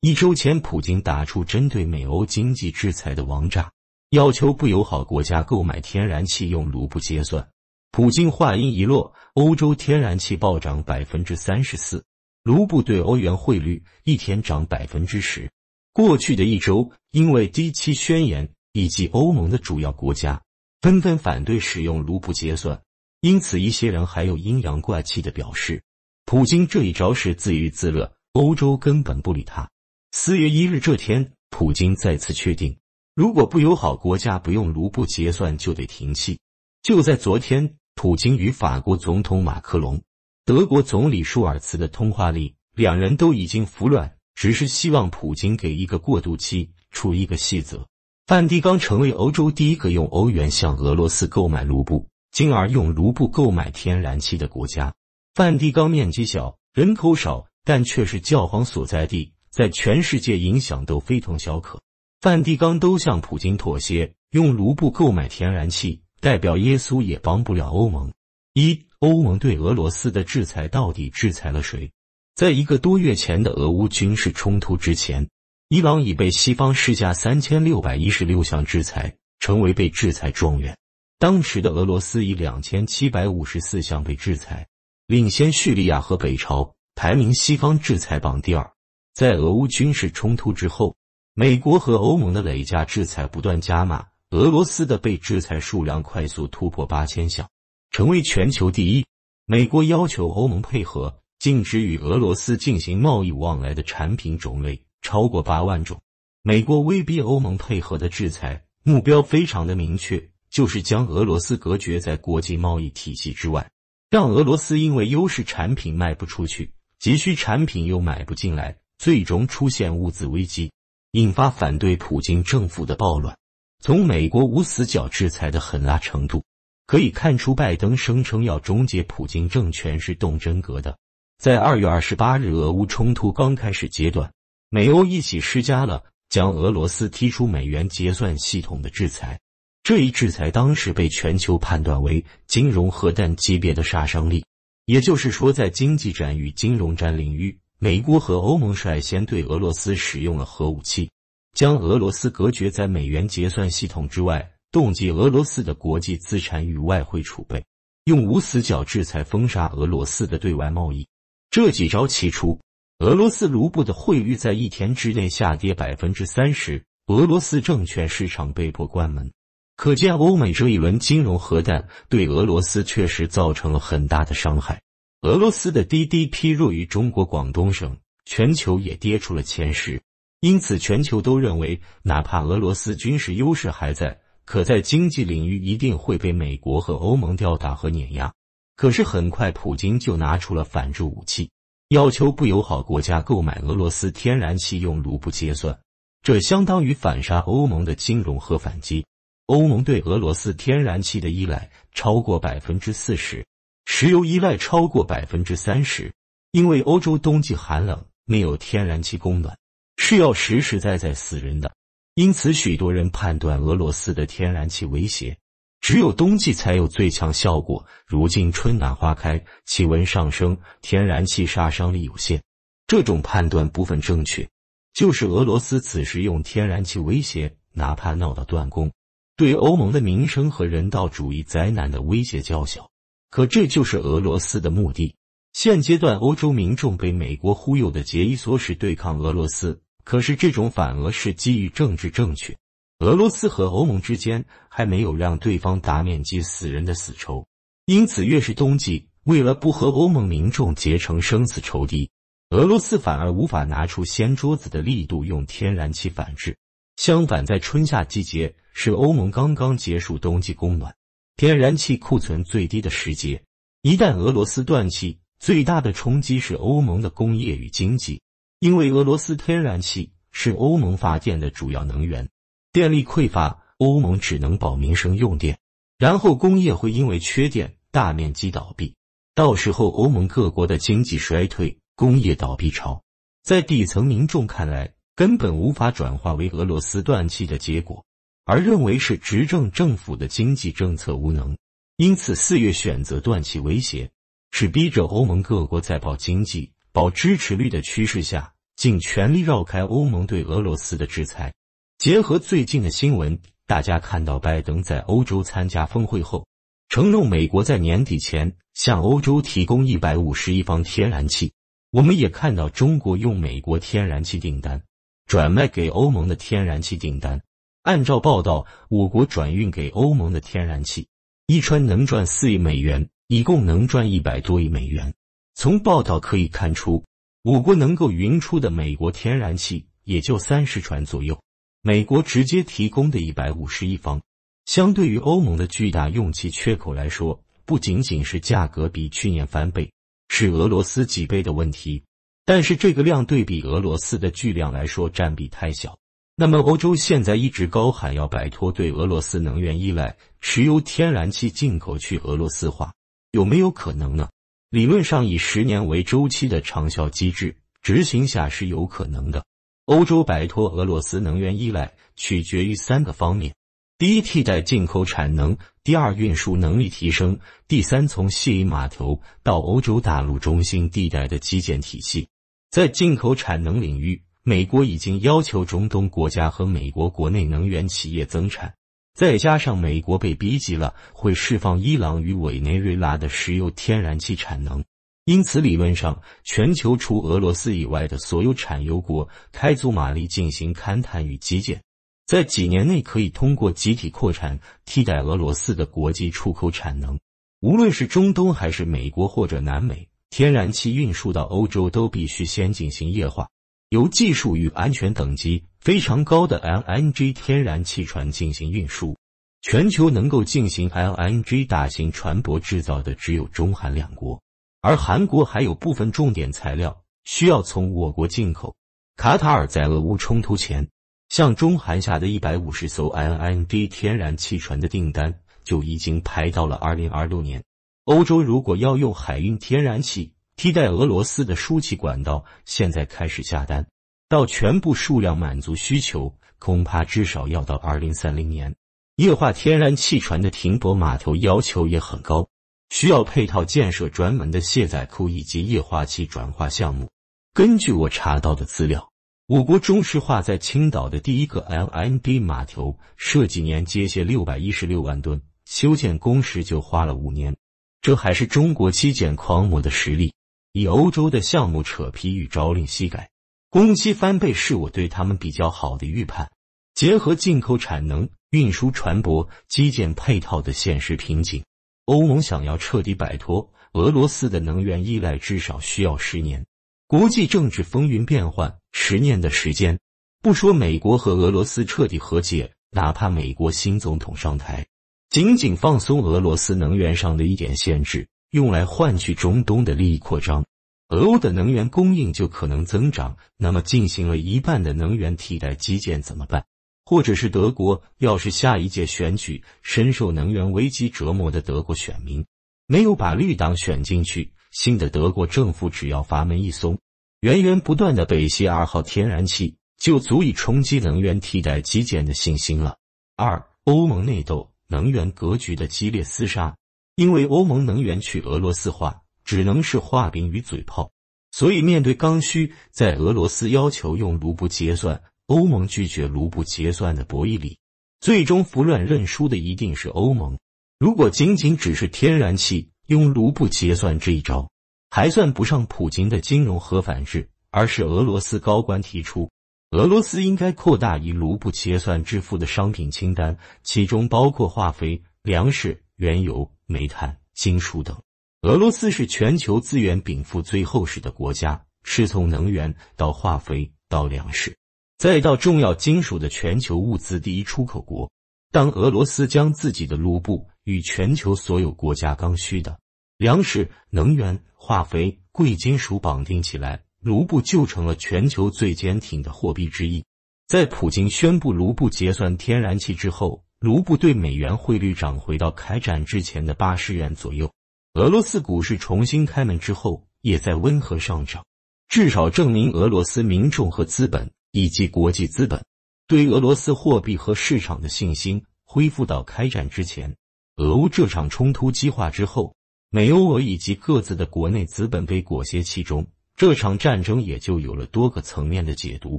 一周前，普京打出针对美欧经济制裁的王炸，要求不友好国家购买天然气用卢布结算。普京话音一落，欧洲天然气暴涨百分之三十四，卢布对欧元汇率一天涨百分之十。过去的一周，因为“低气宣言”以及欧盟的主要国家纷纷反对使用卢布结算，因此一些人还有阴阳怪气的表示：“普京这一招是自娱自乐，欧洲根本不理他。”四月一日这天，普京再次确定，如果不友好国家不用卢布结算，就得停气。就在昨天，普京与法国总统马克龙、德国总理舒尔茨的通话里，两人都已经服软，只是希望普京给一个过渡期，出一个细则。梵蒂冈成为欧洲第一个用欧元向俄罗斯购买卢布，进而用卢布购买天然气的国家。梵蒂冈面积小，人口少，但却是教皇所在地。在全世界影响都非同小可，梵蒂冈都向普京妥协，用卢布购买天然气，代表耶稣也帮不了欧盟。一欧盟对俄罗斯的制裁到底制裁了谁？在一个多月前的俄乌军事冲突之前，伊朗已被西方施加三千六百一十六项制裁，成为被制裁状元。当时的俄罗斯以两千七百五十四项被制裁，领先叙利亚和北朝，排名西方制裁榜第二。在俄乌军事冲突之后，美国和欧盟的累加制裁不断加码，俄罗斯的被制裁数量快速突破八千项，成为全球第一。美国要求欧盟配合，禁止与俄罗斯进行贸易往来的产品种类超过八万种。美国威逼欧盟配合的制裁目标非常的明确，就是将俄罗斯隔绝在国际贸易体系之外，让俄罗斯因为优势产品卖不出去，急需产品又买不进来。最终出现物资危机，引发反对普京政府的暴乱。从美国无死角制裁的狠辣程度可以看出，拜登声称要终结普京政权是动真格的。在二月二十八日，俄乌冲突刚开始阶段，美欧一起施加了将俄罗斯踢出美元结算系统的制裁。这一制裁当时被全球判断为金融核弹级别的杀伤力，也就是说，在经济战与金融战领域。美国和欧盟率先对俄罗斯使用了核武器，将俄罗斯隔绝在美元结算系统之外，冻结俄罗斯的国际资产与外汇储备，用无死角制裁封杀俄罗斯的对外贸易。这几招齐出，俄罗斯卢布的汇率在一天之内下跌百分之三十，俄罗斯证券市场被迫关门。可见，欧美这一轮金融核弹对俄罗斯确实造成了很大的伤害。俄罗斯的 GDP 弱于中国广东省，全球也跌出了前十。因此，全球都认为，哪怕俄罗斯军事优势还在，可在经济领域一定会被美国和欧盟吊打和碾压。可是，很快普京就拿出了反制武器，要求不友好国家购买俄罗斯天然气用卢布结算，这相当于反杀欧盟的金融核反击。欧盟对俄罗斯天然气的依赖超过百分之四十。石油依赖超过百分之三十，因为欧洲冬季寒冷，没有天然气供暖，是要实实在在死人的。因此，许多人判断俄罗斯的天然气威胁只有冬季才有最强效果。如今春暖花开，气温上升，天然气杀伤力有限。这种判断部分正确，就是俄罗斯此时用天然气威胁，哪怕闹到断供，对欧盟的名声和人道主义灾难的威胁较小。可这就是俄罗斯的目的。现阶段，欧洲民众被美国忽悠的节衣缩食对抗俄罗斯，可是这种反俄是基于政治正确。俄罗斯和欧盟之间还没有让对方打面积死人的死仇，因此越是冬季，为了不和欧盟民众结成生死仇敌，俄罗斯反而无法拿出掀桌子的力度用天然气反制。相反，在春夏季节，是欧盟刚刚结束冬季供暖。天然气库存最低的时节，一旦俄罗斯断气，最大的冲击是欧盟的工业与经济，因为俄罗斯天然气是欧盟发电的主要能源，电力匮乏，欧盟只能保民生用电，然后工业会因为缺电大面积倒闭，到时候欧盟各国的经济衰退、工业倒闭潮，在底层民众看来，根本无法转化为俄罗斯断气的结果。而认为是执政政府的经济政策无能，因此四月选择断其威胁，是逼着欧盟各国在保经济、保支持率的趋势下，尽全力绕开欧盟对俄罗斯的制裁。结合最近的新闻，大家看到拜登在欧洲参加峰会后，承诺美国在年底前向欧洲提供一百五十亿方天然气。我们也看到中国用美国天然气订单，转卖给欧盟的天然气订单。按照报道，我国转运给欧盟的天然气一船能赚四亿美元，一共能赚一百多亿美元。从报道可以看出，我国能够运出的美国天然气也就三十船左右。美国直接提供的一百五十亿方，相对于欧盟的巨大用气缺口来说，不仅仅是价格比去年翻倍，是俄罗斯几倍的问题。但是这个量对比俄罗斯的巨量来说，占比太小。那么，欧洲现在一直高喊要摆脱对俄罗斯能源依赖，石油、天然气进口去俄罗斯化，有没有可能呢？理论上，以十年为周期的长效机制执行下是有可能的。欧洲摆脱俄罗斯能源依赖，取决于三个方面：第一，替代进口产能；第二，运输能力提升；第三，从西欧码头到欧洲大陆中心地带的基建体系。在进口产能领域。美国已经要求中东国家和美国国内能源企业增产，再加上美国被逼急了，会释放伊朗与委内瑞拉的石油天然气产能。因此，理论上，全球除俄罗斯以外的所有产油国开足马力进行勘探与基建，在几年内可以通过集体扩产替代俄罗斯的国际出口产能。无论是中东还是美国或者南美，天然气运输到欧洲都必须先进行液化。由技术与安全等级非常高的 LNG 天然气船进行运输。全球能够进行 LNG 大型船舶制造的只有中韩两国，而韩国还有部分重点材料需要从我国进口。卡塔尔在俄乌冲突前，向中韩下的一百五十艘 LNG 天然气船的订单就已经排到了二零二六年。欧洲如果要用海运天然气，替代俄罗斯的输气管道现在开始下单，到全部数量满足需求，恐怕至少要到二零三零年。液化天然气船的停泊码头要求也很高，需要配套建设专门的卸载库以及液化气转化项目。根据我查到的资料，我国中石化在青岛的第一个 LMD 码头设计年接卸六百一十六万吨，修建工时就花了五年，这还是中国基建狂魔的实力。以欧洲的项目扯皮与朝令夕改，工期翻倍是我对他们比较好的预判。结合进口产能、运输船舶、基建配套的现实瓶颈，欧盟想要彻底摆脱俄罗斯的能源依赖，至少需要十年。国际政治风云变幻，十年的时间，不说美国和俄罗斯彻底和解，哪怕美国新总统上台，仅仅放松俄罗斯能源上的一点限制。用来换取中东的利益扩张，俄欧的能源供应就可能增长。那么，进行了一半的能源替代基建怎么办？或者是德国要是下一届选举深受能源危机折磨的德国选民没有把绿党选进去，新的德国政府只要阀门一松，源源不断的北溪二号天然气就足以冲击能源替代基建的信心了。二，欧盟内斗，能源格局的激烈厮杀。因为欧盟能源去俄罗斯化只能是画饼与嘴炮，所以面对刚需在俄罗斯要求用卢布结算，欧盟拒绝卢布结算的博弈里，最终服软认输的一定是欧盟。如果仅仅只是天然气用卢布结算这一招，还算不上普京的金融核反制，而是俄罗斯高官提出，俄罗斯应该扩大以卢布结算支付的商品清单，其中包括化肥、粮食。原油、煤炭、金属等，俄罗斯是全球资源禀赋最厚实的国家，是从能源到化肥到粮食，再到重要金属的全球物资第一出口国。当俄罗斯将自己的卢布与全球所有国家刚需的粮食、能源、化肥、贵金属绑定起来，卢布就成了全球最坚挺的货币之一。在普京宣布卢布结算天然气之后。卢布对美元汇率涨回到开战之前的八十元左右，俄罗斯股市重新开门之后也在温和上涨，至少证明俄罗斯民众和资本以及国际资本对俄罗斯货币和市场的信心恢复到开战之前。俄乌这场冲突激化之后，美欧俄以及各自的国内资本被裹挟其中，这场战争也就有了多个层面的解读。